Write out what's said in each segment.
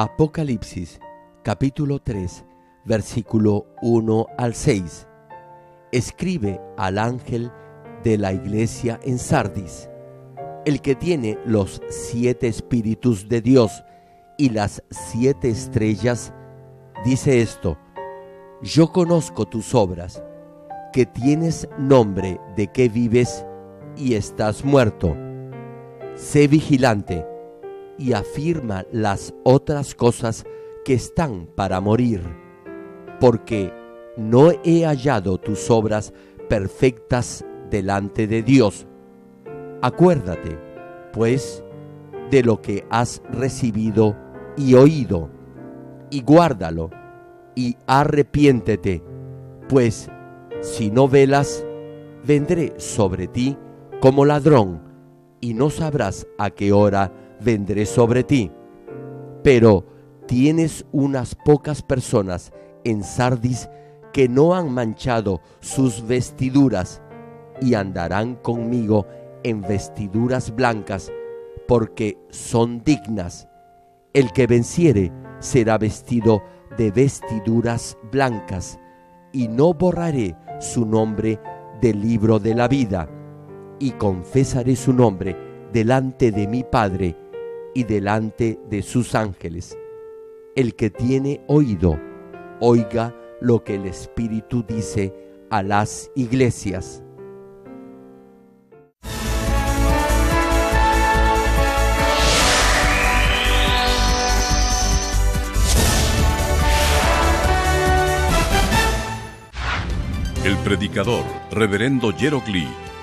Apocalipsis capítulo 3 versículo 1 al 6. Escribe al ángel de la iglesia en Sardis, el que tiene los siete espíritus de Dios y las siete estrellas, dice esto, yo conozco tus obras, que tienes nombre de que vives y estás muerto. Sé vigilante y afirma las otras cosas que están para morir, porque no he hallado tus obras perfectas delante de Dios. Acuérdate, pues, de lo que has recibido y oído, y guárdalo, y arrepiéntete, pues si no velas, vendré sobre ti como ladrón, y no sabrás a qué hora vendré sobre ti. Pero tienes unas pocas personas en Sardis que no han manchado sus vestiduras y andarán conmigo en vestiduras blancas porque son dignas. El que venciere será vestido de vestiduras blancas y no borraré su nombre del libro de la vida y confesaré su nombre delante de mi Padre y delante de sus ángeles. El que tiene oído, oiga lo que el Espíritu dice a las iglesias. El predicador, reverendo Jerocli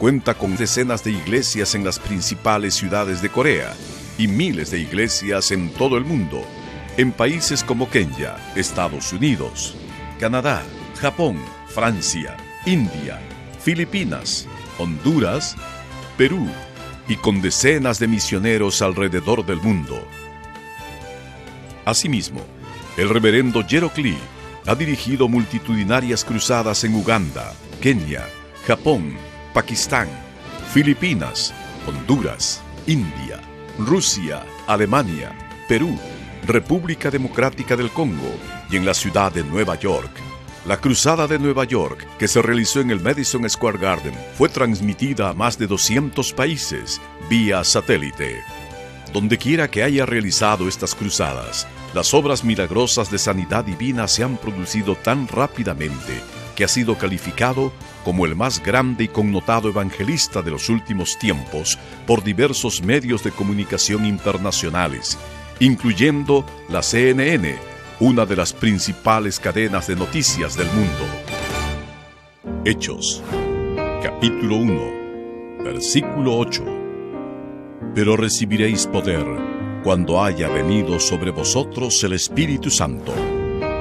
cuenta con decenas de iglesias en las principales ciudades de Corea y miles de iglesias en todo el mundo, en países como Kenia, Estados Unidos, Canadá, Japón, Francia, India, Filipinas, Honduras, Perú y con decenas de misioneros alrededor del mundo. Asimismo, el reverendo Jero ha dirigido multitudinarias cruzadas en Uganda, Kenia, Japón, Pakistán, Filipinas, Honduras, India, Rusia, Alemania, Perú, República Democrática del Congo y en la ciudad de Nueva York. La Cruzada de Nueva York, que se realizó en el Madison Square Garden, fue transmitida a más de 200 países vía satélite. Donde quiera que haya realizado estas cruzadas, las obras milagrosas de sanidad divina se han producido tan rápidamente ha sido calificado como el más grande y connotado evangelista de los últimos tiempos por diversos medios de comunicación internacionales, incluyendo la CNN, una de las principales cadenas de noticias del mundo. Hechos, capítulo 1, versículo 8. Pero recibiréis poder cuando haya venido sobre vosotros el Espíritu Santo,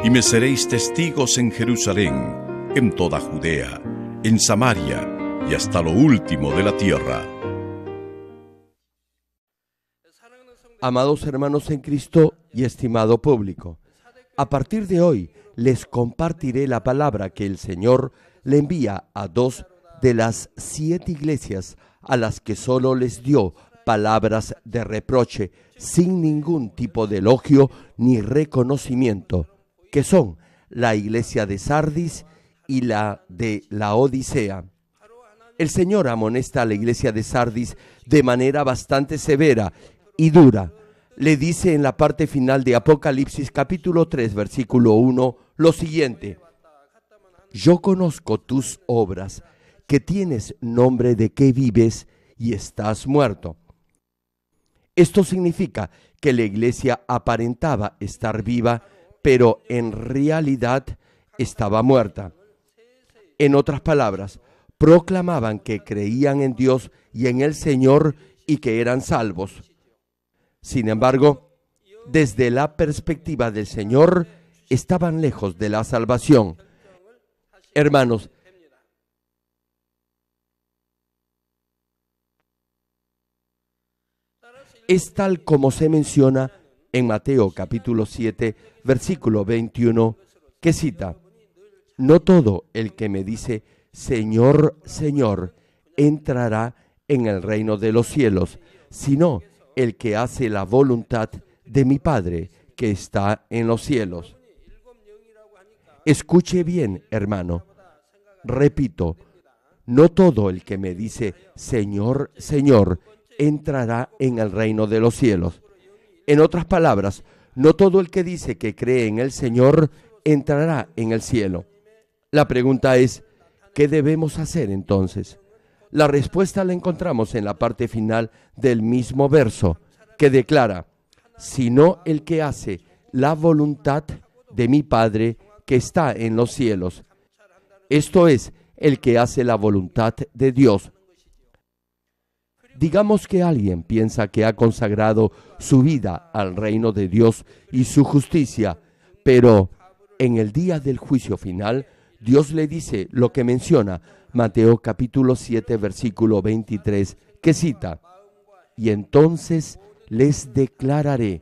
y me seréis testigos en Jerusalén en toda Judea, en Samaria y hasta lo último de la tierra. Amados hermanos en Cristo y estimado público, a partir de hoy les compartiré la palabra que el Señor le envía a dos de las siete iglesias a las que solo les dio palabras de reproche, sin ningún tipo de elogio ni reconocimiento, que son la iglesia de Sardis y la de la Odisea. El Señor amonesta a la iglesia de Sardis de manera bastante severa y dura. Le dice en la parte final de Apocalipsis capítulo 3 versículo 1 lo siguiente. Yo conozco tus obras, que tienes nombre de que vives y estás muerto. Esto significa que la iglesia aparentaba estar viva, pero en realidad estaba muerta. En otras palabras, proclamaban que creían en Dios y en el Señor y que eran salvos. Sin embargo, desde la perspectiva del Señor, estaban lejos de la salvación. Hermanos, es tal como se menciona en Mateo capítulo 7, versículo 21, que cita, no todo el que me dice, Señor, Señor, entrará en el reino de los cielos, sino el que hace la voluntad de mi Padre que está en los cielos. Escuche bien, hermano. Repito, no todo el que me dice, Señor, Señor, entrará en el reino de los cielos. En otras palabras, no todo el que dice que cree en el Señor entrará en el cielo. La pregunta es, ¿qué debemos hacer entonces? La respuesta la encontramos en la parte final del mismo verso, que declara, sino el que hace la voluntad de mi Padre que está en los cielos. Esto es, el que hace la voluntad de Dios. Digamos que alguien piensa que ha consagrado su vida al reino de Dios y su justicia, pero en el día del juicio final Dios le dice lo que menciona Mateo capítulo 7 versículo 23 que cita, y entonces les declararé,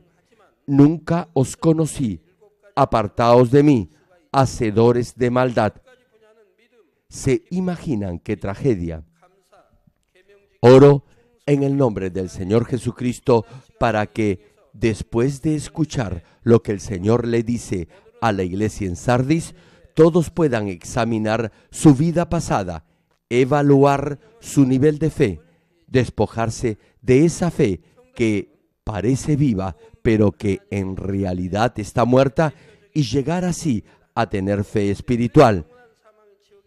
nunca os conocí, apartaos de mí, hacedores de maldad. ¿Se imaginan qué tragedia? Oro en el nombre del Señor Jesucristo para que, después de escuchar lo que el Señor le dice a la iglesia en Sardis, todos puedan examinar su vida pasada, evaluar su nivel de fe, despojarse de esa fe que parece viva, pero que en realidad está muerta, y llegar así a tener fe espiritual.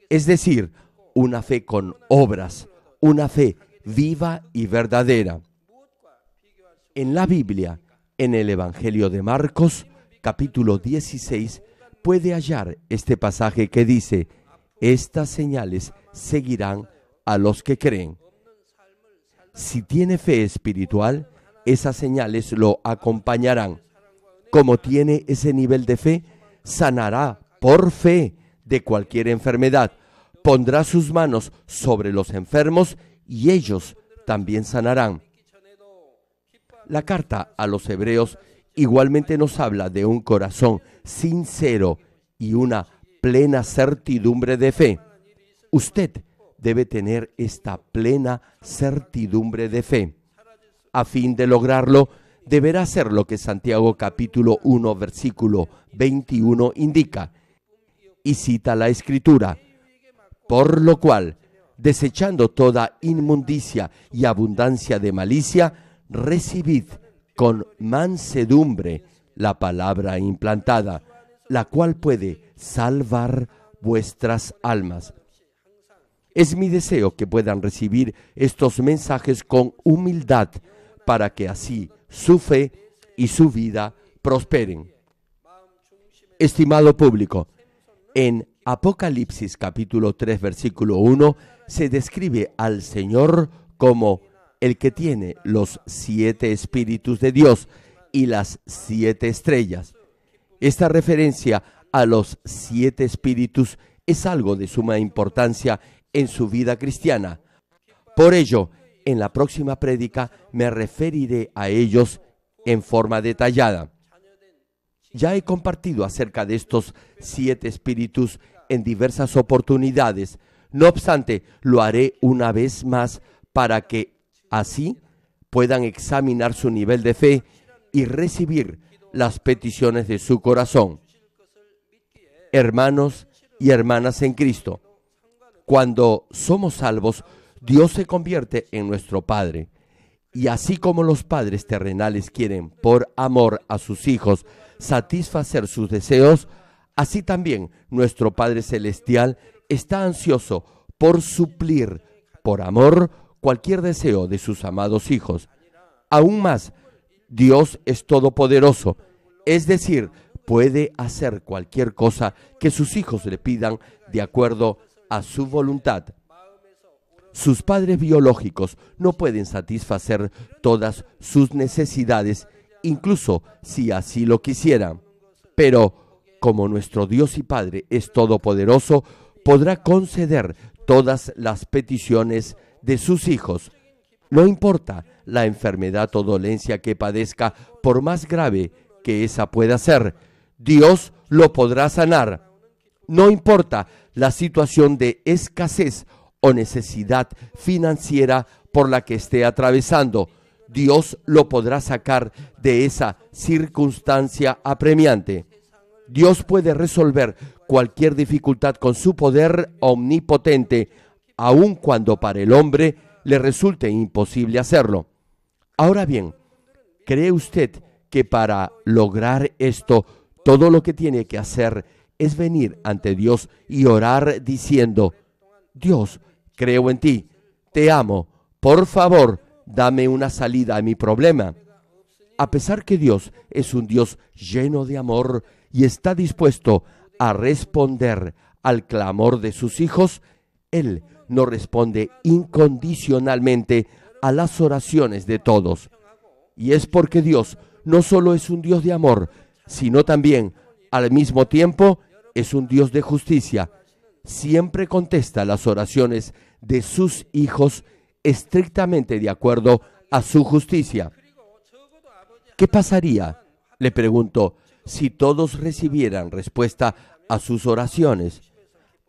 Es decir, una fe con obras, una fe viva y verdadera. En la Biblia, en el Evangelio de Marcos, capítulo 16, puede hallar este pasaje que dice, estas señales seguirán a los que creen. Si tiene fe espiritual, esas señales lo acompañarán. Como tiene ese nivel de fe, sanará por fe de cualquier enfermedad. Pondrá sus manos sobre los enfermos y ellos también sanarán. La carta a los hebreos Igualmente nos habla de un corazón sincero y una plena certidumbre de fe. Usted debe tener esta plena certidumbre de fe. A fin de lograrlo, deberá hacer lo que Santiago capítulo 1 versículo 21 indica y cita la escritura. Por lo cual, desechando toda inmundicia y abundancia de malicia, recibid con mansedumbre la palabra implantada, la cual puede salvar vuestras almas. Es mi deseo que puedan recibir estos mensajes con humildad para que así su fe y su vida prosperen. Estimado público, en Apocalipsis capítulo 3 versículo 1 se describe al Señor como el que tiene los siete espíritus de Dios y las siete estrellas. Esta referencia a los siete espíritus es algo de suma importancia en su vida cristiana. Por ello, en la próxima prédica me referiré a ellos en forma detallada. Ya he compartido acerca de estos siete espíritus en diversas oportunidades. No obstante, lo haré una vez más para que Así puedan examinar su nivel de fe y recibir las peticiones de su corazón. Hermanos y hermanas en Cristo, cuando somos salvos, Dios se convierte en nuestro Padre. Y así como los padres terrenales quieren, por amor a sus hijos, satisfacer sus deseos, así también nuestro Padre Celestial está ansioso por suplir, por amor, cualquier deseo de sus amados hijos. Aún más, Dios es todopoderoso, es decir, puede hacer cualquier cosa que sus hijos le pidan de acuerdo a su voluntad. Sus padres biológicos no pueden satisfacer todas sus necesidades, incluso si así lo quisieran. Pero como nuestro Dios y Padre es todopoderoso, podrá conceder todas las peticiones de sus hijos. No importa la enfermedad o dolencia que padezca, por más grave que esa pueda ser, Dios lo podrá sanar. No importa la situación de escasez o necesidad financiera por la que esté atravesando, Dios lo podrá sacar de esa circunstancia apremiante. Dios puede resolver cualquier dificultad con su poder omnipotente aun cuando para el hombre le resulte imposible hacerlo. Ahora bien, ¿cree usted que para lograr esto todo lo que tiene que hacer es venir ante Dios y orar diciendo, Dios, creo en ti, te amo, por favor, dame una salida a mi problema? A pesar que Dios es un Dios lleno de amor y está dispuesto a responder al clamor de sus hijos, Él no responde incondicionalmente a las oraciones de todos. Y es porque Dios no solo es un Dios de amor, sino también, al mismo tiempo, es un Dios de justicia. Siempre contesta las oraciones de sus hijos estrictamente de acuerdo a su justicia. ¿Qué pasaría, le pregunto, si todos recibieran respuesta a sus oraciones?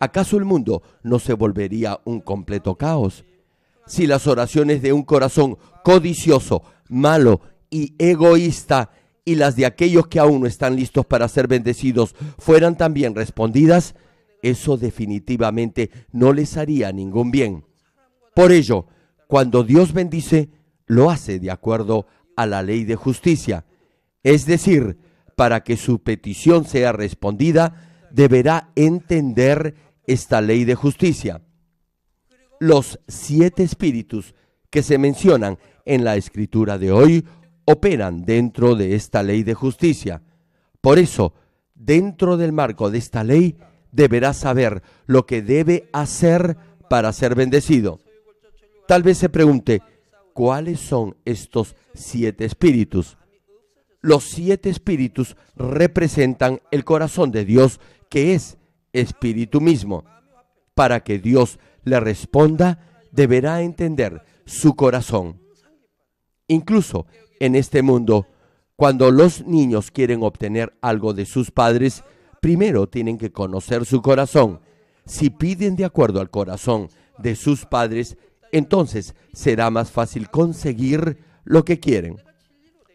¿acaso el mundo no se volvería un completo caos? Si las oraciones de un corazón codicioso, malo y egoísta y las de aquellos que aún no están listos para ser bendecidos fueran también respondidas, eso definitivamente no les haría ningún bien. Por ello, cuando Dios bendice, lo hace de acuerdo a la ley de justicia. Es decir, para que su petición sea respondida, deberá entender esta ley de justicia. Los siete espíritus que se mencionan en la escritura de hoy operan dentro de esta ley de justicia. Por eso, dentro del marco de esta ley, deberá saber lo que debe hacer para ser bendecido. Tal vez se pregunte, ¿cuáles son estos siete espíritus? Los siete espíritus representan el corazón de Dios, que es espíritu mismo. Para que Dios le responda, deberá entender su corazón. Incluso en este mundo, cuando los niños quieren obtener algo de sus padres, primero tienen que conocer su corazón. Si piden de acuerdo al corazón de sus padres, entonces será más fácil conseguir lo que quieren.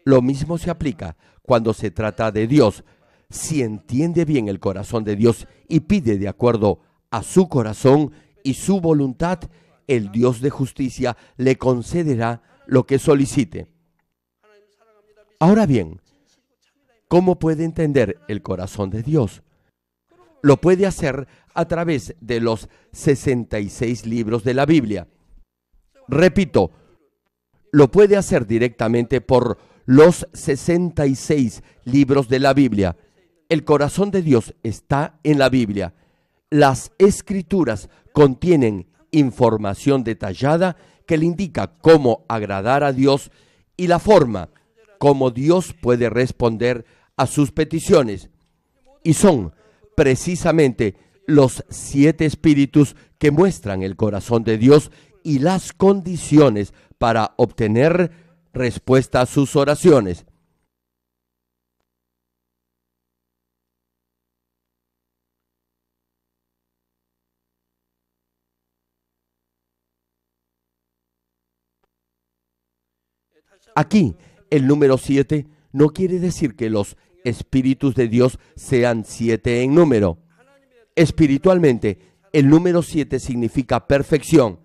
Lo mismo se aplica cuando se trata de Dios si entiende bien el corazón de Dios y pide de acuerdo a su corazón y su voluntad, el Dios de justicia le concederá lo que solicite. Ahora bien, ¿cómo puede entender el corazón de Dios? Lo puede hacer a través de los 66 libros de la Biblia. Repito, lo puede hacer directamente por los 66 libros de la Biblia el corazón de Dios está en la Biblia. Las escrituras contienen información detallada que le indica cómo agradar a Dios y la forma como Dios puede responder a sus peticiones. Y son precisamente los siete espíritus que muestran el corazón de Dios y las condiciones para obtener respuesta a sus oraciones. Aquí, el número siete no quiere decir que los espíritus de Dios sean siete en número. Espiritualmente, el número siete significa perfección,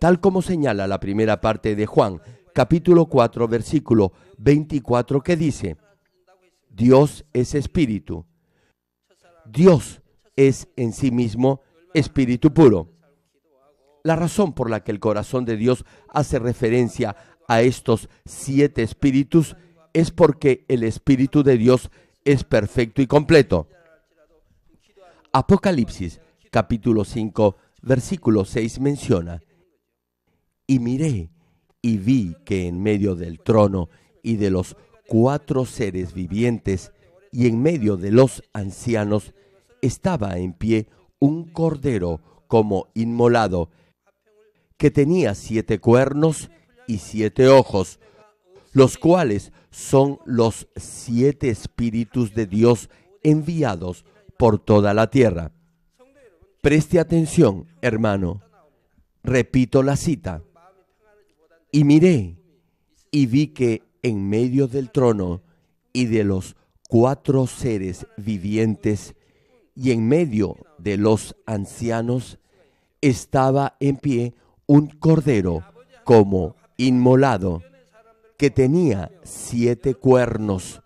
tal como señala la primera parte de Juan, capítulo 4, versículo 24, que dice, Dios es espíritu. Dios es en sí mismo espíritu puro. La razón por la que el corazón de Dios hace referencia a estos siete espíritus es porque el Espíritu de Dios es perfecto y completo. Apocalipsis capítulo 5 versículo 6 menciona, y miré y vi que en medio del trono y de los cuatro seres vivientes y en medio de los ancianos estaba en pie un cordero como inmolado, que tenía siete cuernos y siete ojos, los cuales son los siete espíritus de Dios enviados por toda la tierra. Preste atención, hermano. Repito la cita. Y miré y vi que en medio del trono y de los cuatro seres vivientes y en medio de los ancianos estaba en pie un cordero como inmolado que tenía siete cuernos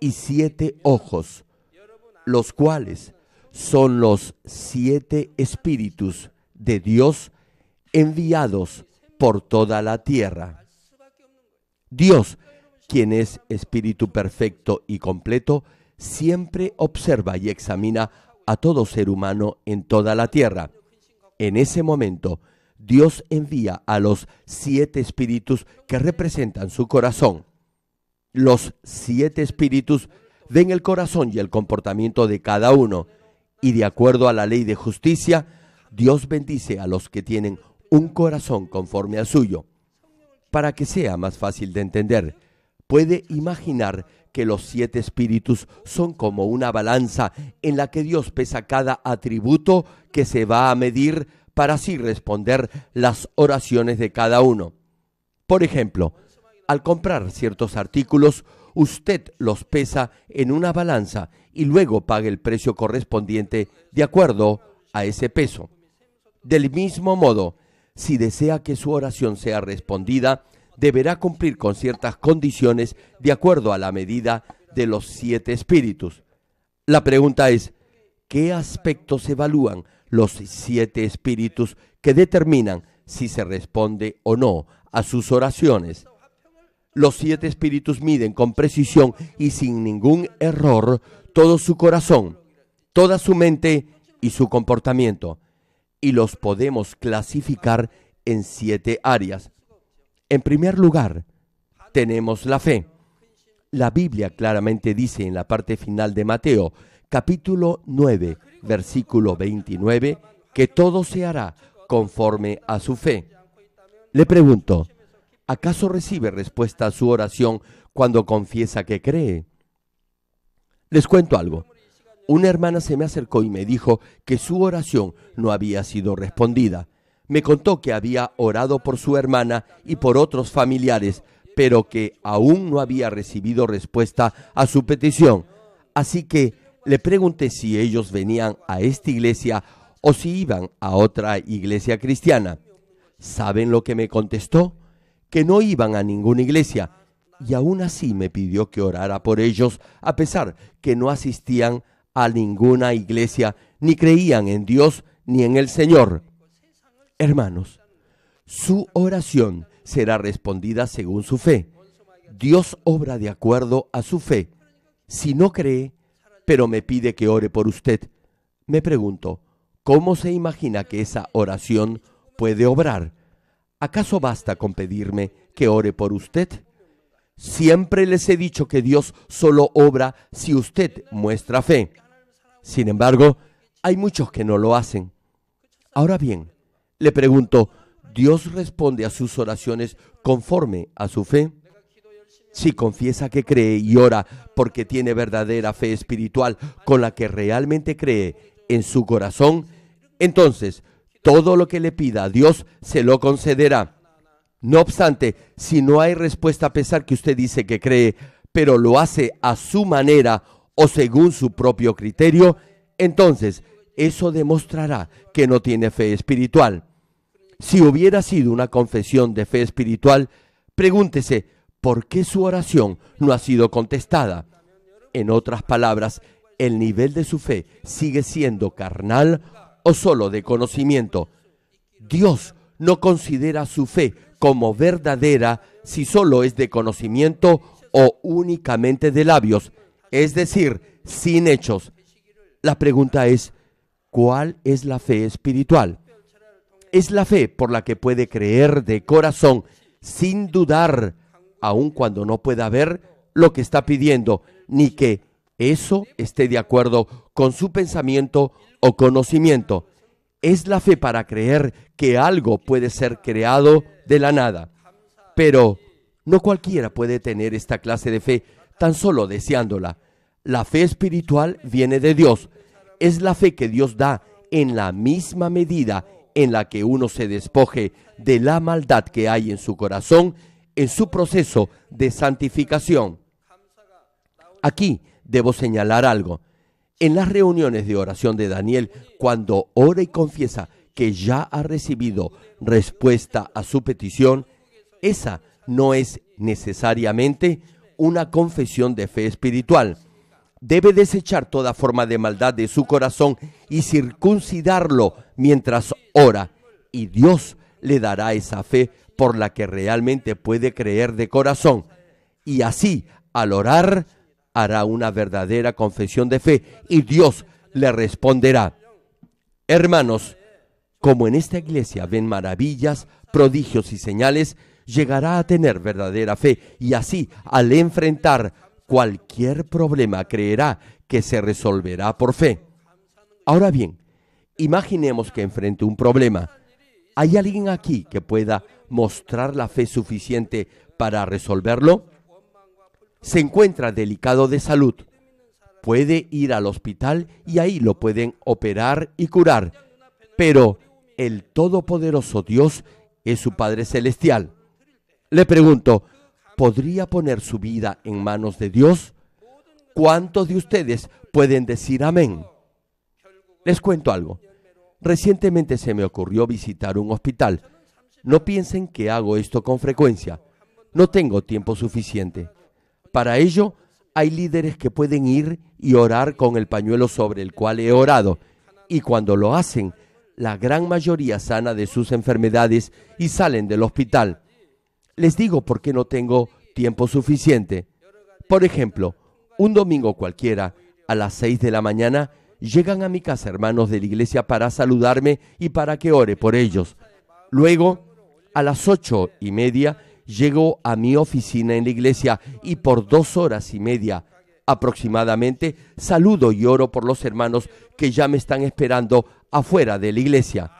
y siete ojos, los cuales son los siete espíritus de Dios enviados por toda la tierra. Dios, quien es espíritu perfecto y completo, siempre observa y examina a todo ser humano en toda la tierra. En ese momento, Dios envía a los siete espíritus que representan su corazón. Los siete espíritus ven el corazón y el comportamiento de cada uno, y de acuerdo a la ley de justicia, Dios bendice a los que tienen un corazón conforme al suyo. Para que sea más fácil de entender, puede imaginar que los siete espíritus son como una balanza en la que Dios pesa cada atributo que se va a medir para así responder las oraciones de cada uno. Por ejemplo, al comprar ciertos artículos, usted los pesa en una balanza y luego paga el precio correspondiente de acuerdo a ese peso. Del mismo modo, si desea que su oración sea respondida, deberá cumplir con ciertas condiciones de acuerdo a la medida de los siete espíritus. La pregunta es, ¿qué aspectos evalúan los siete espíritus que determinan si se responde o no a sus oraciones. Los siete espíritus miden con precisión y sin ningún error todo su corazón, toda su mente y su comportamiento, y los podemos clasificar en siete áreas. En primer lugar, tenemos la fe. La Biblia claramente dice en la parte final de Mateo capítulo 9, versículo 29, que todo se hará conforme a su fe. Le pregunto, ¿acaso recibe respuesta a su oración cuando confiesa que cree? Les cuento algo. Una hermana se me acercó y me dijo que su oración no había sido respondida. Me contó que había orado por su hermana y por otros familiares, pero que aún no había recibido respuesta a su petición. Así que le pregunté si ellos venían a esta iglesia o si iban a otra iglesia cristiana. ¿Saben lo que me contestó? Que no iban a ninguna iglesia y aún así me pidió que orara por ellos a pesar que no asistían a ninguna iglesia ni creían en Dios ni en el Señor. Hermanos, su oración será respondida según su fe. Dios obra de acuerdo a su fe. Si no cree, pero me pide que ore por usted. Me pregunto, ¿cómo se imagina que esa oración puede obrar? ¿Acaso basta con pedirme que ore por usted? Siempre les he dicho que Dios solo obra si usted muestra fe. Sin embargo, hay muchos que no lo hacen. Ahora bien, le pregunto, ¿Dios responde a sus oraciones conforme a su fe? si confiesa que cree y ora porque tiene verdadera fe espiritual con la que realmente cree en su corazón, entonces todo lo que le pida a Dios se lo concederá. No obstante, si no hay respuesta a pesar que usted dice que cree, pero lo hace a su manera o según su propio criterio, entonces eso demostrará que no tiene fe espiritual. Si hubiera sido una confesión de fe espiritual, pregúntese por qué su oración no ha sido contestada. En otras palabras, el nivel de su fe sigue siendo carnal o solo de conocimiento. Dios no considera su fe como verdadera si solo es de conocimiento o únicamente de labios, es decir, sin hechos. La pregunta es, ¿cuál es la fe espiritual? Es la fe por la que puede creer de corazón sin dudar aun cuando no pueda ver lo que está pidiendo, ni que eso esté de acuerdo con su pensamiento o conocimiento. Es la fe para creer que algo puede ser creado de la nada. Pero no cualquiera puede tener esta clase de fe tan solo deseándola. La fe espiritual viene de Dios. Es la fe que Dios da en la misma medida en la que uno se despoje de la maldad que hay en su corazón en su proceso de santificación. Aquí debo señalar algo. En las reuniones de oración de Daniel, cuando ora y confiesa que ya ha recibido respuesta a su petición, esa no es necesariamente una confesión de fe espiritual. Debe desechar toda forma de maldad de su corazón y circuncidarlo mientras ora, y Dios le dará esa fe por la que realmente puede creer de corazón. Y así, al orar, hará una verdadera confesión de fe y Dios le responderá. Hermanos, como en esta iglesia ven maravillas, prodigios y señales, llegará a tener verdadera fe y así, al enfrentar cualquier problema, creerá que se resolverá por fe. Ahora bien, imaginemos que enfrente un problema. ¿Hay alguien aquí que pueda mostrar la fe suficiente para resolverlo? Se encuentra delicado de salud. Puede ir al hospital y ahí lo pueden operar y curar. Pero el Todopoderoso Dios es su Padre Celestial. Le pregunto, ¿podría poner su vida en manos de Dios? ¿Cuántos de ustedes pueden decir amén? Les cuento algo. Recientemente se me ocurrió visitar un hospital no piensen que hago esto con frecuencia. No tengo tiempo suficiente. Para ello, hay líderes que pueden ir y orar con el pañuelo sobre el cual he orado. Y cuando lo hacen, la gran mayoría sana de sus enfermedades y salen del hospital. Les digo por qué no tengo tiempo suficiente. Por ejemplo, un domingo cualquiera, a las 6 de la mañana, llegan a mi casa hermanos de la iglesia para saludarme y para que ore por ellos. Luego, a las ocho y media llego a mi oficina en la iglesia y por dos horas y media aproximadamente saludo y oro por los hermanos que ya me están esperando afuera de la iglesia.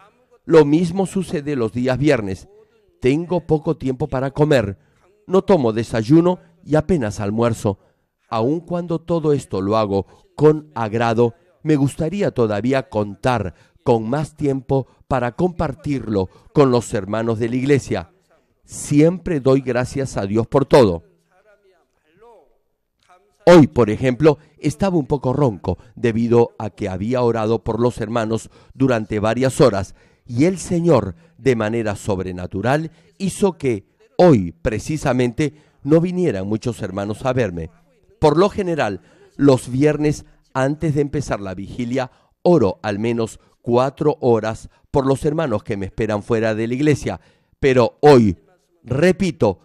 Lo mismo sucede los días viernes. Tengo poco tiempo para comer. No tomo desayuno y apenas almuerzo. Aun cuando todo esto lo hago con agrado, me gustaría todavía contar con más tiempo para compartirlo con los hermanos de la iglesia. Siempre doy gracias a Dios por todo. Hoy, por ejemplo, estaba un poco ronco debido a que había orado por los hermanos durante varias horas y el Señor, de manera sobrenatural, hizo que hoy precisamente no vinieran muchos hermanos a verme. Por lo general, los viernes antes de empezar la vigilia, oro al menos cuatro horas por los hermanos que me esperan fuera de la iglesia. Pero hoy, repito,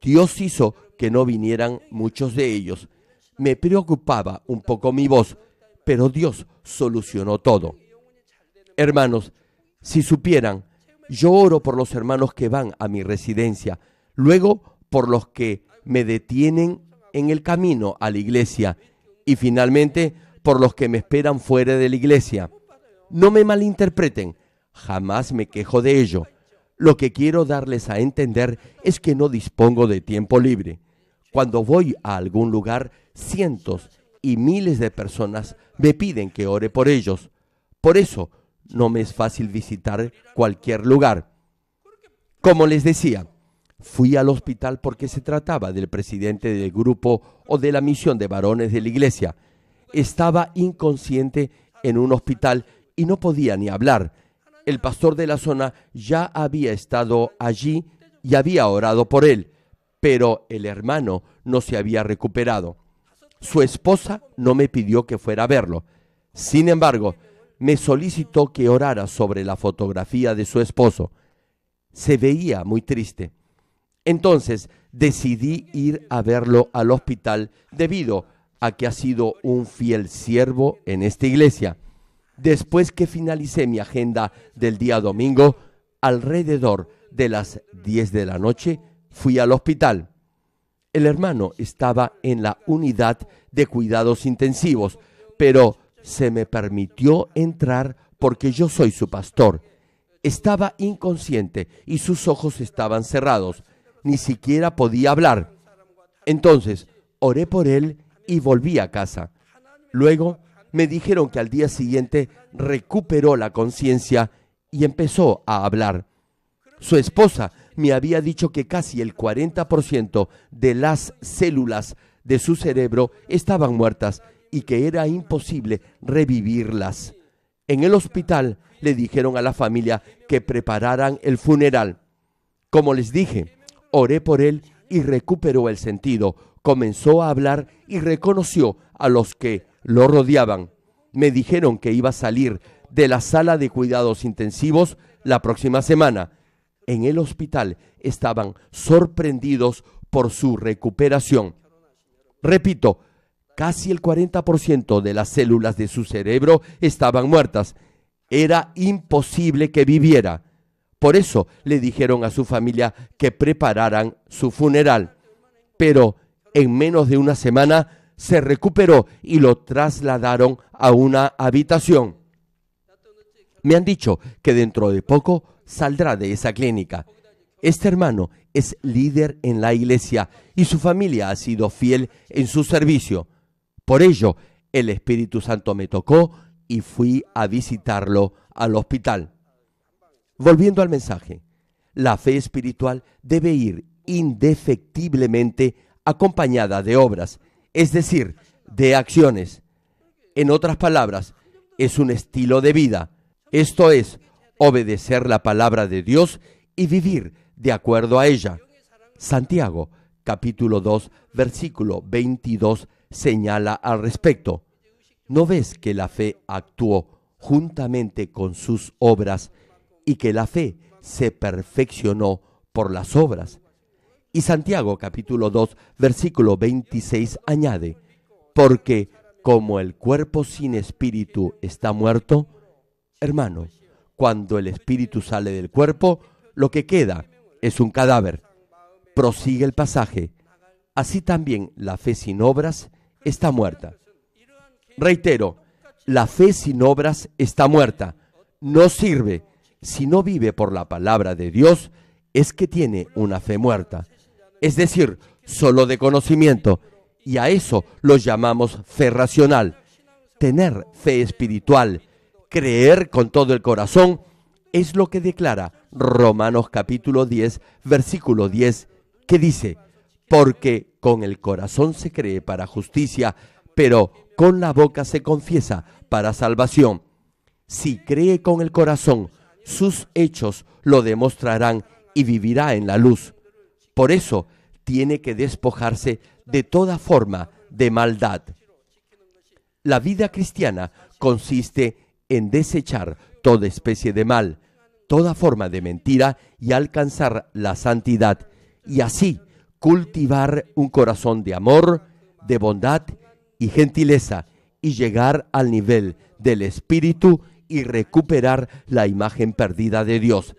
Dios hizo que no vinieran muchos de ellos. Me preocupaba un poco mi voz, pero Dios solucionó todo. Hermanos, si supieran, yo oro por los hermanos que van a mi residencia, luego por los que me detienen en el camino a la iglesia y finalmente por los que me esperan fuera de la iglesia. No me malinterpreten, jamás me quejo de ello. Lo que quiero darles a entender es que no dispongo de tiempo libre. Cuando voy a algún lugar, cientos y miles de personas me piden que ore por ellos. Por eso, no me es fácil visitar cualquier lugar. Como les decía, fui al hospital porque se trataba del presidente del grupo o de la misión de varones de la iglesia. Estaba inconsciente en un hospital y no podía ni hablar. El pastor de la zona ya había estado allí y había orado por él, pero el hermano no se había recuperado. Su esposa no me pidió que fuera a verlo. Sin embargo, me solicitó que orara sobre la fotografía de su esposo. Se veía muy triste. Entonces decidí ir a verlo al hospital debido a que ha sido un fiel siervo en esta iglesia después que finalicé mi agenda del día domingo, alrededor de las 10 de la noche, fui al hospital. El hermano estaba en la unidad de cuidados intensivos, pero se me permitió entrar porque yo soy su pastor. Estaba inconsciente y sus ojos estaban cerrados. Ni siquiera podía hablar. Entonces, oré por él y volví a casa. Luego me dijeron que al día siguiente recuperó la conciencia y empezó a hablar. Su esposa me había dicho que casi el 40% de las células de su cerebro estaban muertas y que era imposible revivirlas. En el hospital le dijeron a la familia que prepararan el funeral. Como les dije, oré por él y recuperó el sentido, comenzó a hablar y reconoció a los que lo rodeaban. Me dijeron que iba a salir de la sala de cuidados intensivos la próxima semana. En el hospital estaban sorprendidos por su recuperación. Repito, casi el 40% de las células de su cerebro estaban muertas. Era imposible que viviera. Por eso le dijeron a su familia que prepararan su funeral. Pero en menos de una semana se recuperó y lo trasladaron a una habitación. Me han dicho que dentro de poco saldrá de esa clínica. Este hermano es líder en la iglesia y su familia ha sido fiel en su servicio. Por ello, el Espíritu Santo me tocó y fui a visitarlo al hospital. Volviendo al mensaje, la fe espiritual debe ir indefectiblemente acompañada de obras es decir, de acciones. En otras palabras, es un estilo de vida. Esto es, obedecer la palabra de Dios y vivir de acuerdo a ella. Santiago capítulo 2 versículo 22 señala al respecto. ¿No ves que la fe actuó juntamente con sus obras y que la fe se perfeccionó por las obras? Y Santiago capítulo 2, versículo 26 añade, porque como el cuerpo sin espíritu está muerto, hermano, cuando el espíritu sale del cuerpo, lo que queda es un cadáver. Prosigue el pasaje. Así también la fe sin obras está muerta. Reitero, la fe sin obras está muerta. No sirve. Si no vive por la palabra de Dios, es que tiene una fe muerta es decir, solo de conocimiento. Y a eso lo llamamos fe racional. Tener fe espiritual, creer con todo el corazón, es lo que declara Romanos capítulo 10, versículo 10, que dice, porque con el corazón se cree para justicia, pero con la boca se confiesa para salvación. Si cree con el corazón, sus hechos lo demostrarán y vivirá en la luz. Por eso tiene que despojarse de toda forma de maldad. La vida cristiana consiste en desechar toda especie de mal, toda forma de mentira y alcanzar la santidad y así cultivar un corazón de amor, de bondad y gentileza y llegar al nivel del espíritu y recuperar la imagen perdida de Dios.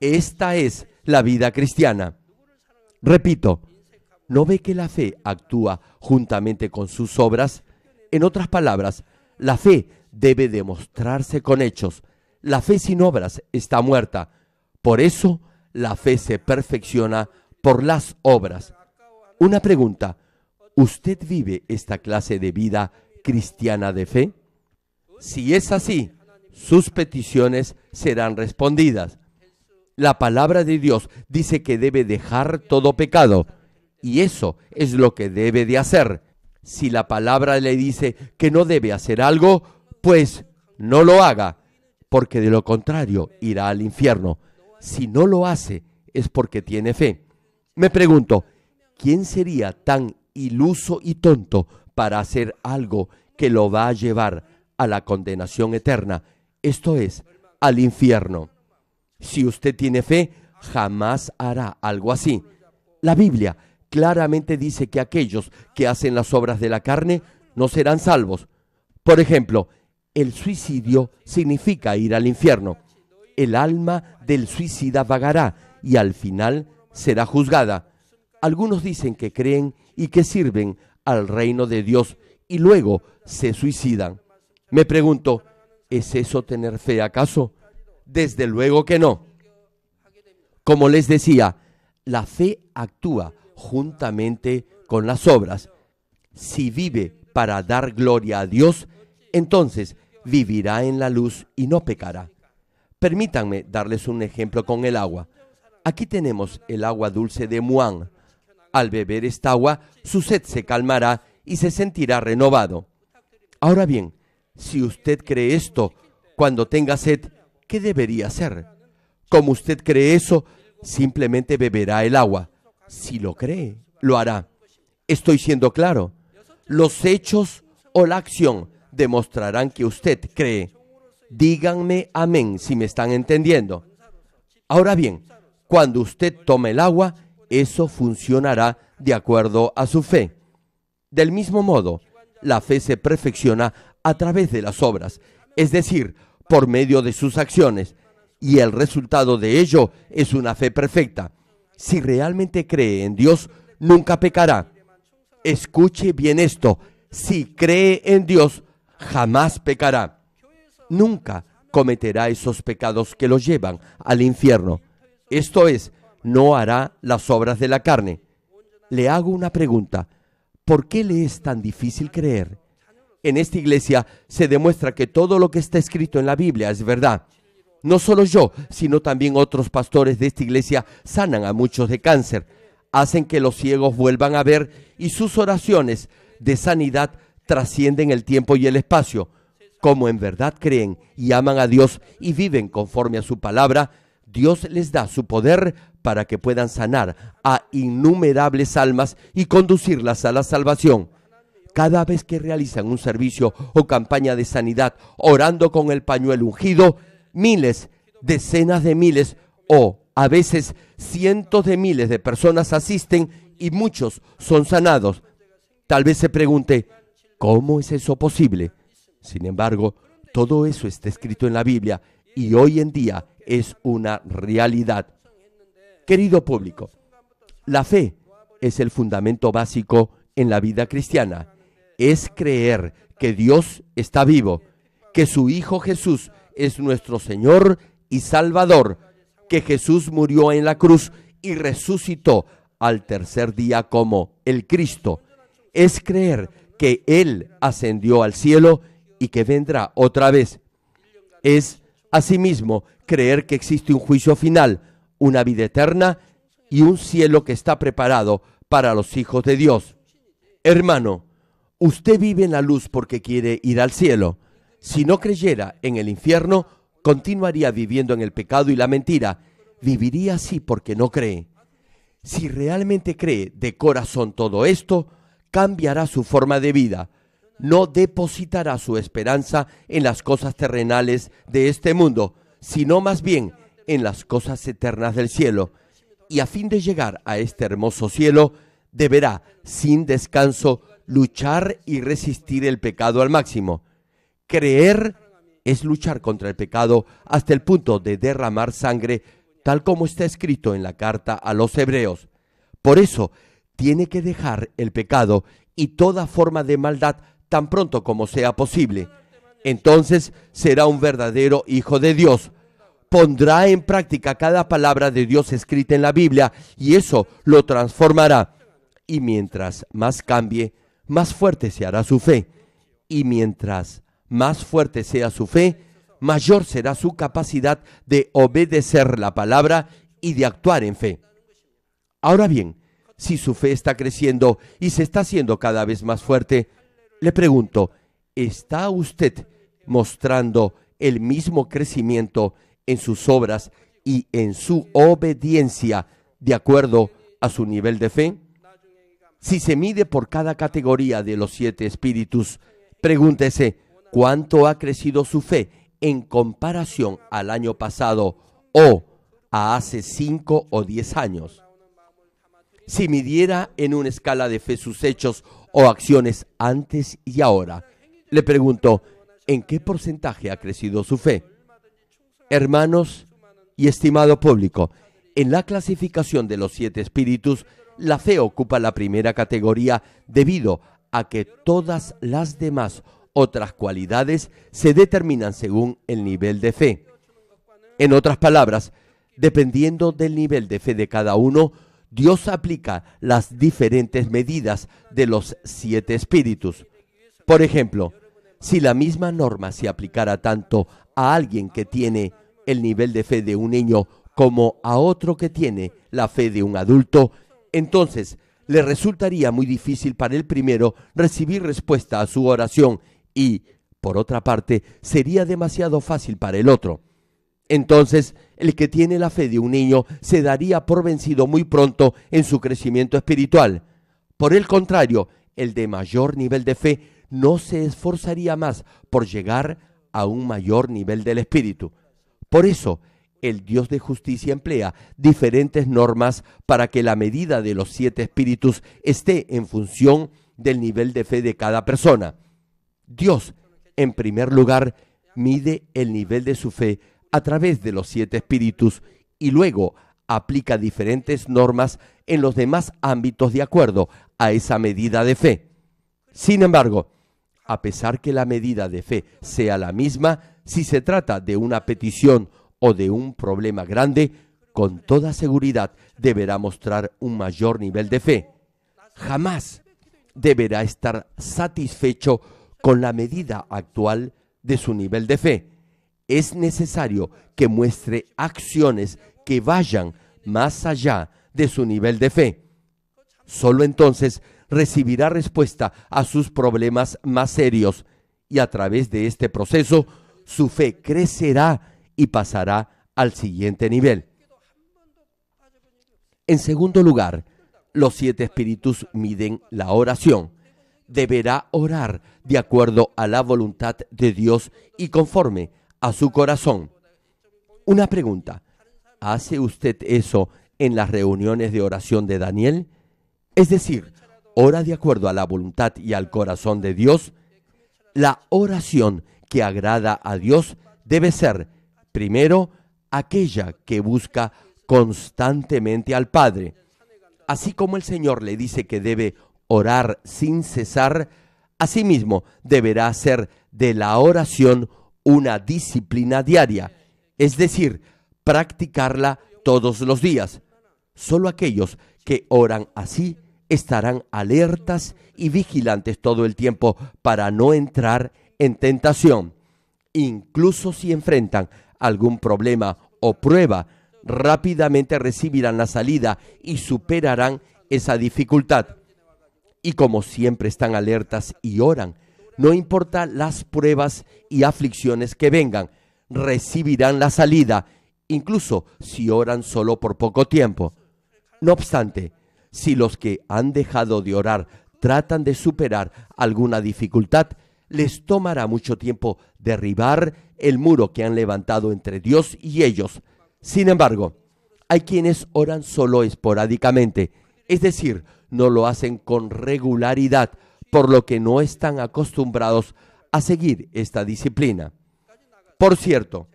Esta es la vida cristiana. Repito, ¿no ve que la fe actúa juntamente con sus obras? En otras palabras, la fe debe demostrarse con hechos. La fe sin obras está muerta. Por eso, la fe se perfecciona por las obras. Una pregunta, ¿usted vive esta clase de vida cristiana de fe? Si es así, sus peticiones serán respondidas. La palabra de Dios dice que debe dejar todo pecado y eso es lo que debe de hacer. Si la palabra le dice que no debe hacer algo, pues no lo haga, porque de lo contrario irá al infierno. Si no lo hace, es porque tiene fe. Me pregunto, ¿quién sería tan iluso y tonto para hacer algo que lo va a llevar a la condenación eterna, esto es, al infierno? Si usted tiene fe, jamás hará algo así. La Biblia claramente dice que aquellos que hacen las obras de la carne no serán salvos. Por ejemplo, el suicidio significa ir al infierno. El alma del suicida vagará y al final será juzgada. Algunos dicen que creen y que sirven al reino de Dios y luego se suicidan. Me pregunto, ¿es eso tener fe acaso? Desde luego que no. Como les decía, la fe actúa juntamente con las obras. Si vive para dar gloria a Dios, entonces vivirá en la luz y no pecará. Permítanme darles un ejemplo con el agua. Aquí tenemos el agua dulce de Muán. Al beber esta agua, su sed se calmará y se sentirá renovado. Ahora bien, si usted cree esto, cuando tenga sed, ¿qué debería hacer? Como usted cree eso, simplemente beberá el agua. Si lo cree, lo hará. Estoy siendo claro. Los hechos o la acción demostrarán que usted cree. Díganme amén si me están entendiendo. Ahora bien, cuando usted tome el agua, eso funcionará de acuerdo a su fe. Del mismo modo, la fe se perfecciona a través de las obras, es decir, por medio de sus acciones y el resultado de ello es una fe perfecta. Si realmente cree en Dios, nunca pecará. Escuche bien esto, si cree en Dios, jamás pecará. Nunca cometerá esos pecados que lo llevan al infierno. Esto es, no hará las obras de la carne. Le hago una pregunta. ¿Por qué le es tan difícil creer? en esta iglesia se demuestra que todo lo que está escrito en la Biblia es verdad. No solo yo, sino también otros pastores de esta iglesia sanan a muchos de cáncer, hacen que los ciegos vuelvan a ver y sus oraciones de sanidad trascienden el tiempo y el espacio. Como en verdad creen y aman a Dios y viven conforme a su palabra, Dios les da su poder para que puedan sanar a innumerables almas y conducirlas a la salvación cada vez que realizan un servicio o campaña de sanidad orando con el pañuelo ungido, miles, decenas de miles o a veces cientos de miles de personas asisten y muchos son sanados. Tal vez se pregunte, ¿cómo es eso posible? Sin embargo, todo eso está escrito en la Biblia y hoy en día es una realidad. Querido público, la fe es el fundamento básico en la vida cristiana es creer que Dios está vivo, que su Hijo Jesús es nuestro Señor y Salvador, que Jesús murió en la cruz y resucitó al tercer día como el Cristo. Es creer que Él ascendió al cielo y que vendrá otra vez. Es asimismo creer que existe un juicio final, una vida eterna y un cielo que está preparado para los hijos de Dios. Hermano, usted vive en la luz porque quiere ir al cielo. Si no creyera en el infierno, continuaría viviendo en el pecado y la mentira. Viviría así porque no cree. Si realmente cree de corazón todo esto, cambiará su forma de vida. No depositará su esperanza en las cosas terrenales de este mundo, sino más bien en las cosas eternas del cielo. Y a fin de llegar a este hermoso cielo, deberá, sin descanso, luchar y resistir el pecado al máximo. Creer es luchar contra el pecado hasta el punto de derramar sangre, tal como está escrito en la carta a los hebreos. Por eso, tiene que dejar el pecado y toda forma de maldad tan pronto como sea posible. Entonces será un verdadero hijo de Dios. Pondrá en práctica cada palabra de Dios escrita en la Biblia y eso lo transformará. Y mientras más cambie, más fuerte se hará su fe. Y mientras más fuerte sea su fe, mayor será su capacidad de obedecer la palabra y de actuar en fe. Ahora bien, si su fe está creciendo y se está haciendo cada vez más fuerte, le pregunto, ¿está usted mostrando el mismo crecimiento en sus obras y en su obediencia de acuerdo a su nivel de fe? Si se mide por cada categoría de los siete espíritus, pregúntese cuánto ha crecido su fe en comparación al año pasado o a hace cinco o diez años. Si midiera en una escala de fe sus hechos o acciones antes y ahora, le pregunto, ¿en qué porcentaje ha crecido su fe? Hermanos y estimado público, en la clasificación de los siete espíritus la fe ocupa la primera categoría debido a que todas las demás otras cualidades se determinan según el nivel de fe. En otras palabras, dependiendo del nivel de fe de cada uno, Dios aplica las diferentes medidas de los siete espíritus. Por ejemplo, si la misma norma se aplicara tanto a alguien que tiene el nivel de fe de un niño como a otro que tiene la fe de un adulto, entonces, le resultaría muy difícil para el primero recibir respuesta a su oración y, por otra parte, sería demasiado fácil para el otro. Entonces, el que tiene la fe de un niño se daría por vencido muy pronto en su crecimiento espiritual. Por el contrario, el de mayor nivel de fe no se esforzaría más por llegar a un mayor nivel del espíritu. Por eso, el Dios de justicia emplea diferentes normas para que la medida de los siete espíritus esté en función del nivel de fe de cada persona. Dios, en primer lugar, mide el nivel de su fe a través de los siete espíritus y luego aplica diferentes normas en los demás ámbitos de acuerdo a esa medida de fe. Sin embargo, a pesar que la medida de fe sea la misma, si se trata de una petición de un problema grande, con toda seguridad deberá mostrar un mayor nivel de fe. Jamás deberá estar satisfecho con la medida actual de su nivel de fe. Es necesario que muestre acciones que vayan más allá de su nivel de fe. Solo entonces recibirá respuesta a sus problemas más serios y a través de este proceso su fe crecerá y pasará al siguiente nivel. En segundo lugar, los siete espíritus miden la oración. Deberá orar de acuerdo a la voluntad de Dios y conforme a su corazón. Una pregunta. ¿Hace usted eso en las reuniones de oración de Daniel? Es decir, ora de acuerdo a la voluntad y al corazón de Dios. La oración que agrada a Dios debe ser primero aquella que busca constantemente al Padre. Así como el Señor le dice que debe orar sin cesar, asimismo deberá hacer de la oración una disciplina diaria, es decir, practicarla todos los días. Solo aquellos que oran así estarán alertas y vigilantes todo el tiempo para no entrar en tentación, incluso si enfrentan algún problema o prueba, rápidamente recibirán la salida y superarán esa dificultad. Y como siempre están alertas y oran, no importa las pruebas y aflicciones que vengan, recibirán la salida, incluso si oran solo por poco tiempo. No obstante, si los que han dejado de orar tratan de superar alguna dificultad, les tomará mucho tiempo derribar el muro que han levantado entre Dios y ellos. Sin embargo, hay quienes oran solo esporádicamente, es decir, no lo hacen con regularidad, por lo que no están acostumbrados a seguir esta disciplina. Por cierto,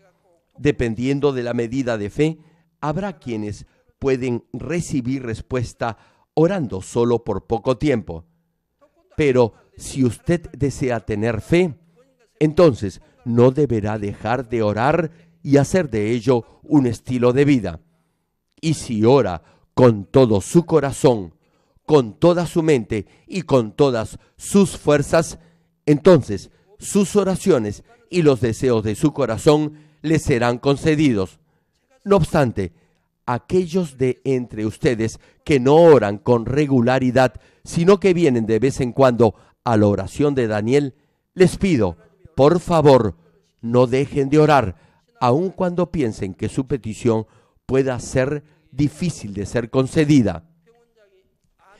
dependiendo de la medida de fe, habrá quienes pueden recibir respuesta orando solo por poco tiempo, pero si usted desea tener fe, entonces no deberá dejar de orar y hacer de ello un estilo de vida. Y si ora con todo su corazón, con toda su mente y con todas sus fuerzas, entonces sus oraciones y los deseos de su corazón le serán concedidos. No obstante, aquellos de entre ustedes que no oran con regularidad, sino que vienen de vez en cuando a la oración de Daniel, les pido, por favor, no dejen de orar, aun cuando piensen que su petición pueda ser difícil de ser concedida.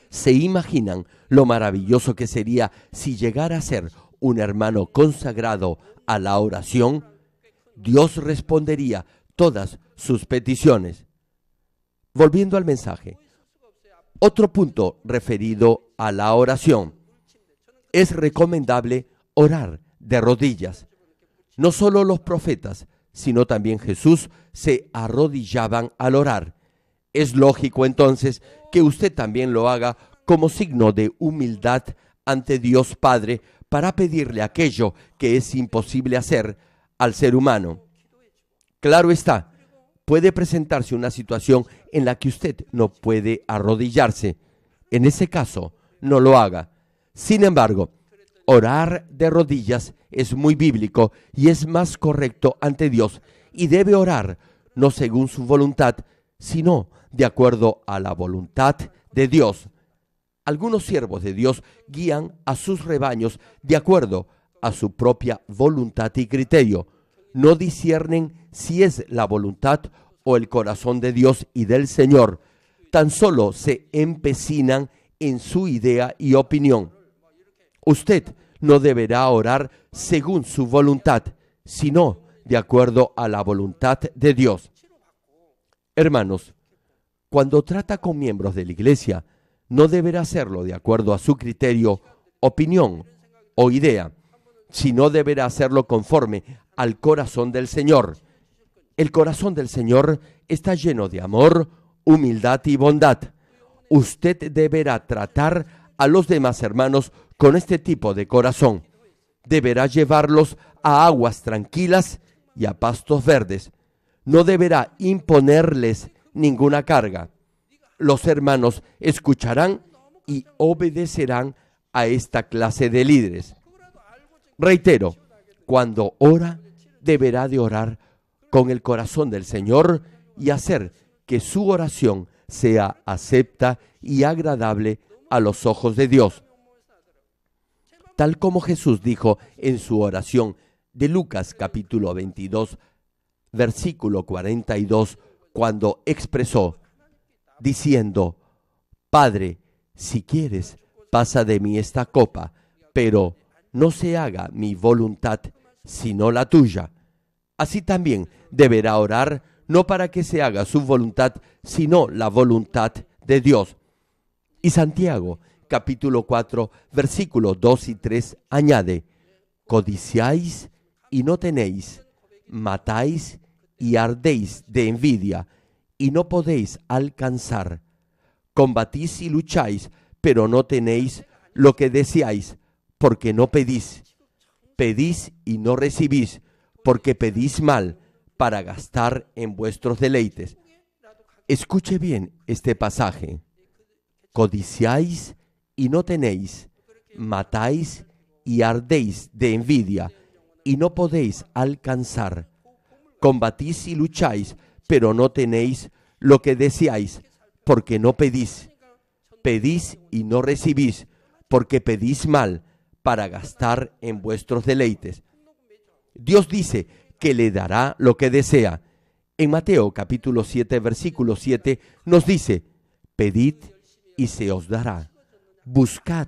¿Se imaginan lo maravilloso que sería si llegara a ser un hermano consagrado a la oración? Dios respondería todas sus peticiones. Volviendo al mensaje, otro punto referido a la oración es recomendable orar de rodillas. No solo los profetas, sino también Jesús se arrodillaban al orar. Es lógico entonces que usted también lo haga como signo de humildad ante Dios Padre para pedirle aquello que es imposible hacer al ser humano. Claro está, puede presentarse una situación en la que usted no puede arrodillarse. En ese caso, no lo haga. Sin embargo, orar de rodillas es muy bíblico y es más correcto ante Dios y debe orar no según su voluntad, sino de acuerdo a la voluntad de Dios. Algunos siervos de Dios guían a sus rebaños de acuerdo a su propia voluntad y criterio. No disciernen si es la voluntad o el corazón de Dios y del Señor. Tan solo se empecinan en su idea y opinión. Usted no deberá orar según su voluntad, sino de acuerdo a la voluntad de Dios. Hermanos, cuando trata con miembros de la iglesia, no deberá hacerlo de acuerdo a su criterio, opinión o idea, sino deberá hacerlo conforme al corazón del Señor. El corazón del Señor está lleno de amor, humildad y bondad. Usted deberá tratar a los demás hermanos con este tipo de corazón. Deberá llevarlos a aguas tranquilas y a pastos verdes. No deberá imponerles ninguna carga. Los hermanos escucharán y obedecerán a esta clase de líderes. Reitero, cuando ora, deberá de orar con el corazón del Señor y hacer que su oración sea acepta y agradable a los ojos de Dios. Tal como Jesús dijo en su oración de Lucas capítulo 22, versículo 42, cuando expresó, diciendo, Padre, si quieres, pasa de mí esta copa, pero no se haga mi voluntad, sino la tuya. Así también deberá orar, no para que se haga su voluntad, sino la voluntad de Dios. Y Santiago, capítulo 4, versículos 2 y 3, añade, codiciáis y no tenéis, matáis y ardéis de envidia y no podéis alcanzar, combatís y lucháis, pero no tenéis lo que deseáis, porque no pedís, pedís y no recibís, porque pedís mal para gastar en vuestros deleites. Escuche bien este pasaje codiciáis y no tenéis, matáis y ardéis de envidia y no podéis alcanzar, combatís y lucháis, pero no tenéis lo que deseáis, porque no pedís, pedís y no recibís, porque pedís mal para gastar en vuestros deleites. Dios dice que le dará lo que desea. En Mateo capítulo 7, versículo 7 nos dice, pedid y se os dará. Buscad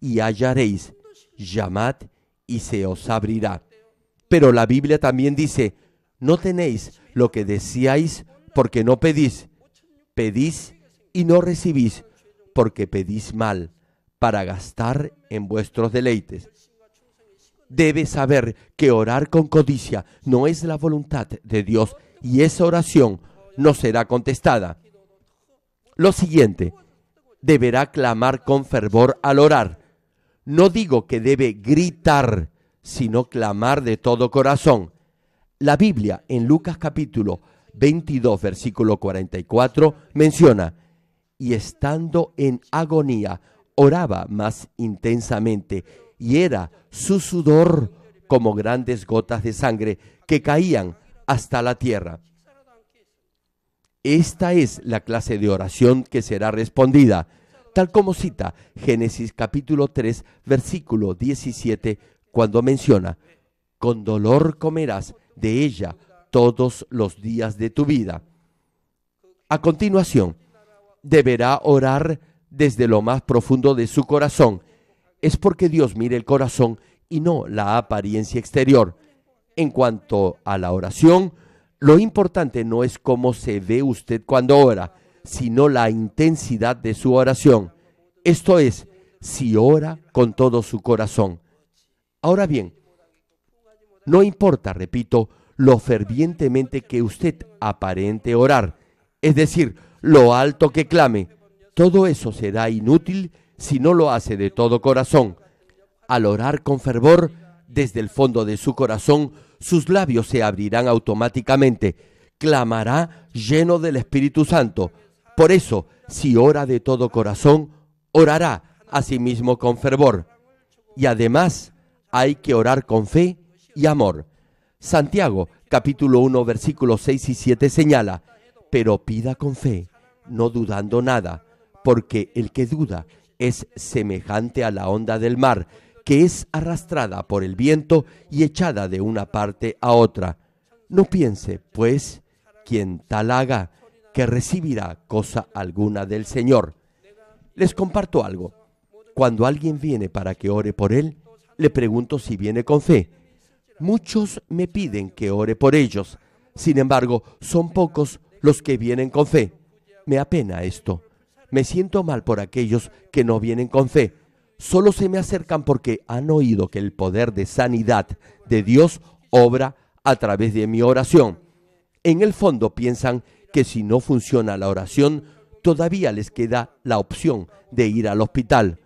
y hallaréis. Llamad y se os abrirá. Pero la Biblia también dice, no tenéis lo que decíais porque no pedís. Pedís y no recibís porque pedís mal para gastar en vuestros deleites. Debes saber que orar con codicia no es la voluntad de Dios y esa oración no será contestada. Lo siguiente, deberá clamar con fervor al orar. No digo que debe gritar, sino clamar de todo corazón. La Biblia en Lucas capítulo 22, versículo 44 menciona, y estando en agonía, oraba más intensamente, y era su sudor como grandes gotas de sangre que caían hasta la tierra. Esta es la clase de oración que será respondida, tal como cita Génesis capítulo 3, versículo 17, cuando menciona, con dolor comerás de ella todos los días de tu vida. A continuación, deberá orar desde lo más profundo de su corazón. Es porque Dios mire el corazón y no la apariencia exterior. En cuanto a la oración, lo importante no es cómo se ve usted cuando ora, sino la intensidad de su oración. Esto es, si ora con todo su corazón. Ahora bien, no importa, repito, lo fervientemente que usted aparente orar, es decir, lo alto que clame, todo eso será inútil si no lo hace de todo corazón. Al orar con fervor, desde el fondo de su corazón, sus labios se abrirán automáticamente. Clamará lleno del Espíritu Santo. Por eso, si ora de todo corazón, orará a sí mismo con fervor. Y además, hay que orar con fe y amor. Santiago, capítulo 1, versículos 6 y 7 señala, pero pida con fe, no dudando nada, porque el que duda es semejante a la onda del mar, que es arrastrada por el viento y echada de una parte a otra. No piense, pues, quien tal haga, que recibirá cosa alguna del Señor. Les comparto algo. Cuando alguien viene para que ore por él, le pregunto si viene con fe. Muchos me piden que ore por ellos. Sin embargo, son pocos los que vienen con fe. Me apena esto. Me siento mal por aquellos que no vienen con fe solo se me acercan porque han oído que el poder de sanidad de Dios obra a través de mi oración. En el fondo piensan que si no funciona la oración, todavía les queda la opción de ir al hospital.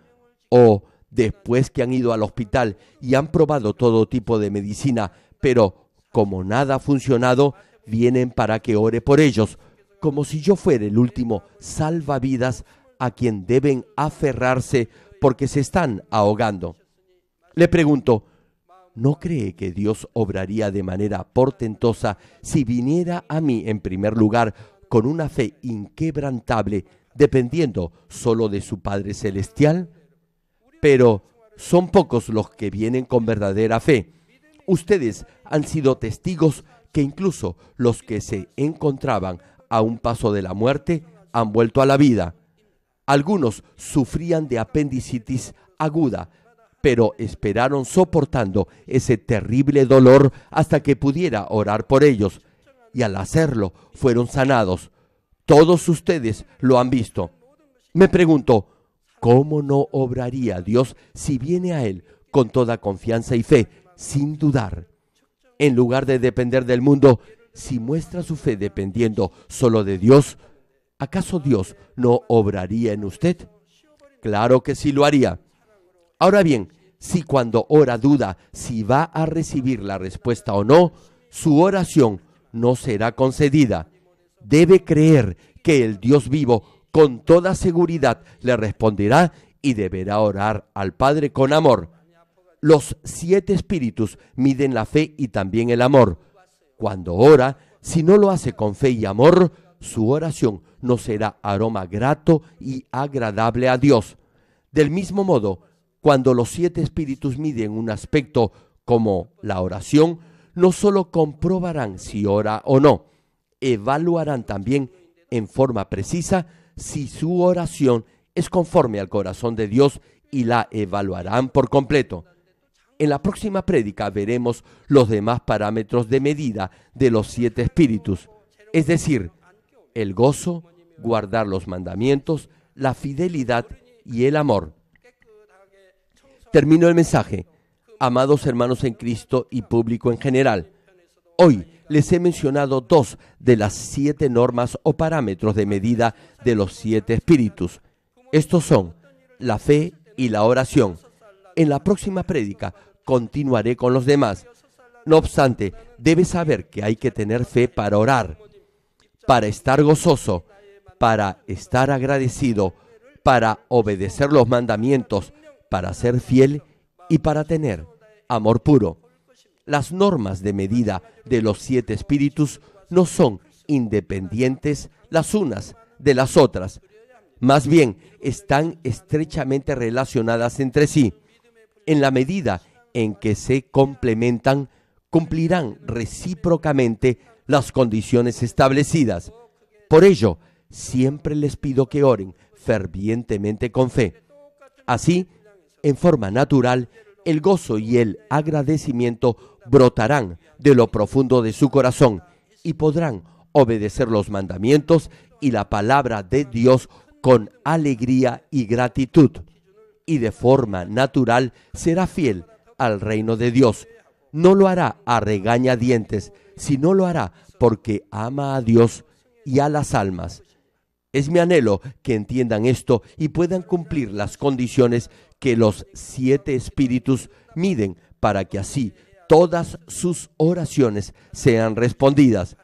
O después que han ido al hospital y han probado todo tipo de medicina, pero como nada ha funcionado, vienen para que ore por ellos, como si yo fuera el último salvavidas a quien deben aferrarse porque se están ahogando. Le pregunto, ¿no cree que Dios obraría de manera portentosa si viniera a mí en primer lugar con una fe inquebrantable, dependiendo solo de su Padre Celestial? Pero son pocos los que vienen con verdadera fe. Ustedes han sido testigos que incluso los que se encontraban a un paso de la muerte han vuelto a la vida. Algunos sufrían de apendicitis aguda, pero esperaron soportando ese terrible dolor hasta que pudiera orar por ellos, y al hacerlo fueron sanados. Todos ustedes lo han visto. Me pregunto, ¿cómo no obraría Dios si viene a Él con toda confianza y fe, sin dudar? En lugar de depender del mundo, si muestra su fe dependiendo solo de Dios, ¿acaso Dios no obraría en usted? Claro que sí lo haría. Ahora bien, si cuando ora duda si va a recibir la respuesta o no, su oración no será concedida. Debe creer que el Dios vivo con toda seguridad le responderá y deberá orar al Padre con amor. Los siete espíritus miden la fe y también el amor. Cuando ora, si no lo hace con fe y amor, su oración no será aroma grato y agradable a Dios. Del mismo modo, cuando los siete espíritus miden un aspecto como la oración, no solo comprobarán si ora o no, evaluarán también en forma precisa si su oración es conforme al corazón de Dios y la evaluarán por completo. En la próxima prédica veremos los demás parámetros de medida de los siete espíritus, es decir, el gozo, guardar los mandamientos, la fidelidad y el amor. Termino el mensaje. Amados hermanos en Cristo y público en general, hoy les he mencionado dos de las siete normas o parámetros de medida de los siete espíritus. Estos son la fe y la oración. En la próxima prédica continuaré con los demás. No obstante, debes saber que hay que tener fe para orar para estar gozoso, para estar agradecido, para obedecer los mandamientos, para ser fiel y para tener amor puro. Las normas de medida de los siete espíritus no son independientes las unas de las otras, más bien están estrechamente relacionadas entre sí. En la medida en que se complementan, cumplirán recíprocamente las condiciones establecidas. Por ello, siempre les pido que oren fervientemente con fe. Así, en forma natural, el gozo y el agradecimiento brotarán de lo profundo de su corazón y podrán obedecer los mandamientos y la palabra de Dios con alegría y gratitud. Y de forma natural será fiel al reino de Dios. No lo hará a regañadientes, si no lo hará porque ama a Dios y a las almas. Es mi anhelo que entiendan esto y puedan cumplir las condiciones que los siete espíritus miden para que así todas sus oraciones sean respondidas.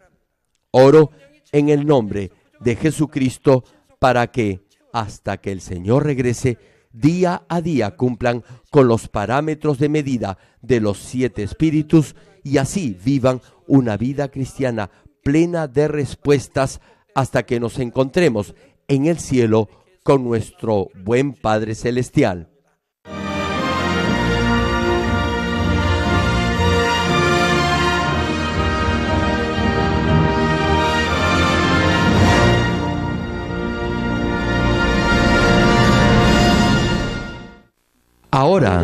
Oro en el nombre de Jesucristo para que, hasta que el Señor regrese, día a día cumplan con los parámetros de medida de los siete espíritus y así vivan una vida cristiana plena de respuestas hasta que nos encontremos en el cielo con nuestro buen Padre Celestial. Ahora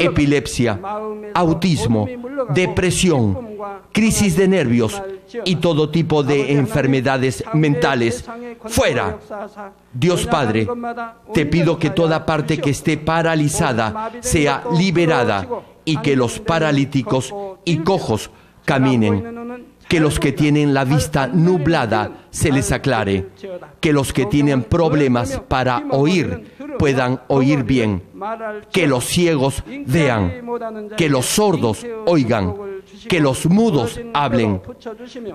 epilepsia, autismo, depresión, crisis de nervios y todo tipo de enfermedades mentales. Fuera. Dios Padre, te pido que toda parte que esté paralizada sea liberada y que los paralíticos y cojos caminen. Que los que tienen la vista nublada se les aclare. Que los que tienen problemas para oír puedan oír bien, que los ciegos vean, que los sordos oigan, que los mudos hablen.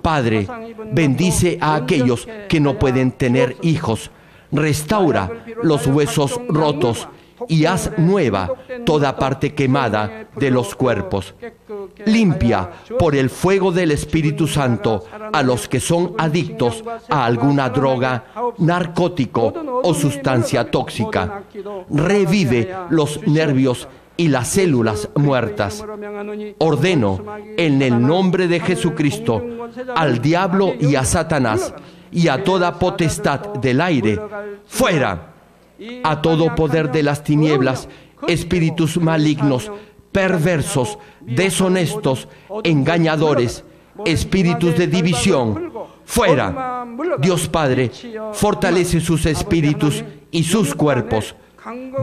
Padre, bendice a aquellos que no pueden tener hijos, restaura los huesos rotos y haz nueva toda parte quemada de los cuerpos. Limpia por el fuego del Espíritu Santo a los que son adictos a alguna droga, narcótico o sustancia tóxica. Revive los nervios y las células muertas. Ordeno en el nombre de Jesucristo al diablo y a Satanás y a toda potestad del aire, fuera a todo poder de las tinieblas, espíritus malignos, perversos, deshonestos, engañadores, espíritus de división. Fuera. Dios Padre, fortalece sus espíritus y sus cuerpos.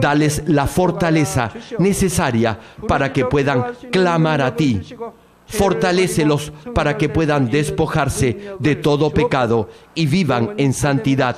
Dales la fortaleza necesaria para que puedan clamar a ti. Fortalecelos para que puedan despojarse de todo pecado y vivan en santidad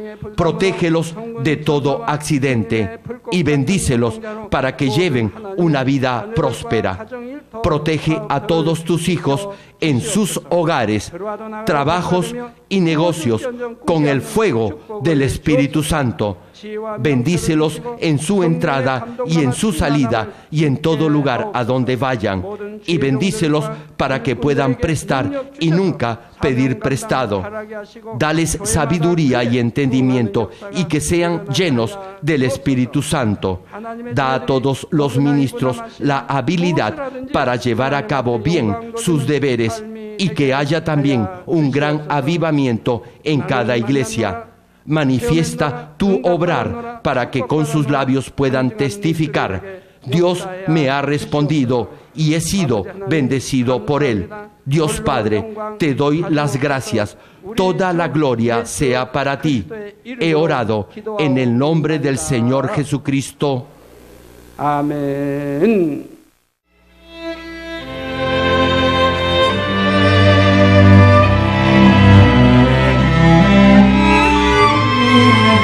protégelos de todo accidente y bendícelos para que lleven una vida próspera. Protege a todos tus hijos en sus hogares, trabajos y negocios con el fuego del Espíritu Santo. Bendícelos en su entrada y en su salida y en todo lugar a donde vayan. Y bendícelos para que puedan prestar y nunca pedir prestado. Dales sabiduría y entendimiento y que sean llenos del Espíritu Santo. Da a todos los ministros la habilidad para llevar a cabo bien sus deberes y que haya también un gran avivamiento en cada iglesia. Manifiesta tu obrar para que con sus labios puedan testificar. Dios me ha respondido y he sido bendecido por él. Dios Padre, te doy las gracias. Toda la gloria sea para ti. He orado en el nombre del Señor Jesucristo. Amén. Yeah.